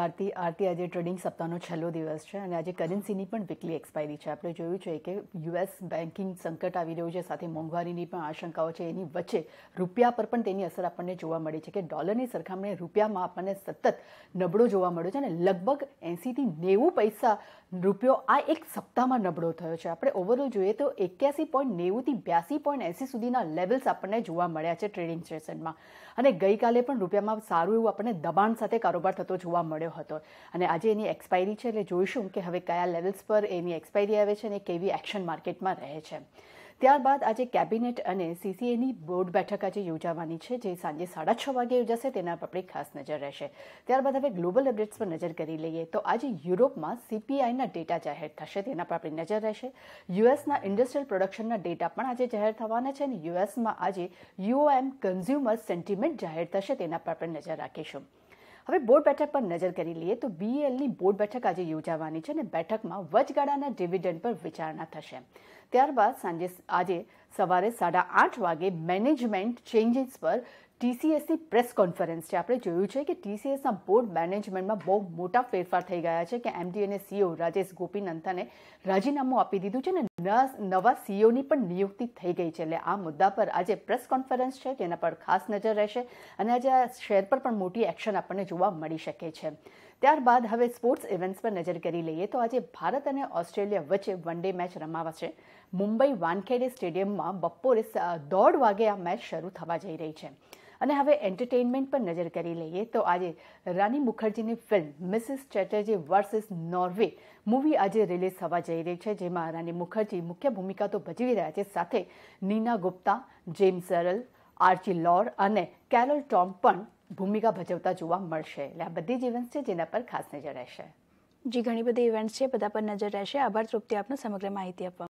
આરતી આરતી આજે ટ્રેડિંગ સપ્તાહનો છેલ્લો દિવસ છે અને આજે કરન્સીની પણ વીકલી એક્સપાયરી છે આપણે જોયું છે કે યુએસ બેન્કિંગ સંકટ આવી રહ્યું છે સાથે મોંઘવારીની પણ આશંકાઓ છે એની વચ્ચે રૂપિયા પર પણ તેની અસર આપણને જોવા મળી છે કે ડોલરની સરખામણીએ રૂપિયામાં આપણને સતત નબળો જોવા મળ્યો છે અને લગભગ એંસીથી નેવું પૈસા રૂપિયો આ એક સપ્તાહમાં નબળો થયો છે આપણે ઓવરઓલ જોઈએ તો એક્યાસી પોઈન્ટ નેવુંથી બ્યાસી પોઈન્ટ એંસી સુધીના લેવલ્સ આપણને જોવા મળ્યા છે ટ્રેડિંગ સેશનમાં અને ગઈકાલે પણ રૂપિયામાં સારું એવું આપણને દબાણ સાથે કારોબાર થતો જોવા મળ્યો પડ્યો હતો અને આજે એની એક્સપાયરી છે એટલે જોઈશું કે હવે કયા લેવલ્સ પર એની એક્સપાયરી આવે છે અને કેવી એક્શન માર્કેટમાં રહે છે ત્યારબાદ આજે કેબિનેટ અને સીસીએની બોર્ડ બેઠક આજે યોજાવાની છે જે સાંજે સાડા છ વાગે યોજાશે તેના પર આપણી ખાસ નજર રહેશે ત્યારબાદ હવે ગ્લોબલ અપડેટ્સ પર નજર કરી લઈએ તો આજે યુરોપમાં સીપીઆઈના ડેટા જાહેર થશે તેના પર આપણી નજર રહેશે યુએસના ઇન્ડસ્ટ્રીયલ પ્રોડક્શનના ડેટા પણ આજે જાહેર થવાના છે અને યુએસમાં આજે યુઓએમ કન્ઝ્યુમર સેન્ટિમેન્ટ જાહેર થશે તેના પર આપણે નજર રાખીશું હવે બોર્ડ બેઠક પર નજર કરી લઈએ તો બીએલની e બોર્ડ બેઠક આજે યોજાવાની છે અને બેઠકમાં વચગાળાના ડિવિડન્ડ પર વિચારણા થશે ત્યારબાદ સાંજે આજે સવારે સાડા આઠ વાગે મેનેજમેન્ટ ચેન્જીસ પર ટીસીએસની પ્રેસ કોન્ફરન્સ છે આપણે જોયું છે કે ટીસીએસના બોર્ડ મેનેજમેન્ટમાં બહુ મોટા ફેરફાર થઈ ગયા છે કે એમડી અને સીઓ e રાજેશ ગોપીનંથને રાજીનામું આપી દીધું છે ને નવા સીઓની પણ નિયુક્તિ થઈ ગઈ છે એટલે આ મુદ્દા પર આજે પ્રેસ કોન્ફરન્સ છે તેના પર ખાસ નજર રહેશે અને આજે આ શેર પર પણ મોટી એક્શન આપણને જોવા મળી શકે છે ત્યારબાદ હવે સ્પોર્ટ્સ ઇવેન્ટ્સ પર નજર કરી લઈએ તો આજે ભારત અને ઓસ્ટ્રેલિયા વચ્ચે વન ડે મેચ રમાવાશે મુંબઈ વાનખેડે સ્ટેડિયમમાં બપોરે દોઢ વાગે આ મેચ શરૂ થવા જઈ રહી છે અને હવે એન્ટરટેઇનમેન્ટ પર નજર કરી લઈએ તો આજે રાની મુખર્જીની film Mrs Chatterjee versus Norway movie આજે રિલીઝ થવા જઈ રહી છે જેમાં રાની મુખર્જી મુખ્ય ભૂમિકા તો ભજવી રહ્યા છે સાથે નીના ગુપ્તા જેમ્સ સરલ આર્ચી લોર અને કેરોલ ટોમ પણ ભૂમિકા ભજવતા જોવા મળશે એટલે આ બધી જ ઇવેન્ટ્સ છે જેના પર ખાસ નજર રહેશે જી ઘણી બધી ઇવેન્ટ્સ છે બધા પર નજર રહેશે આભાર તૃપ્તિ આપનો સમગ્ર માહિતી આપવા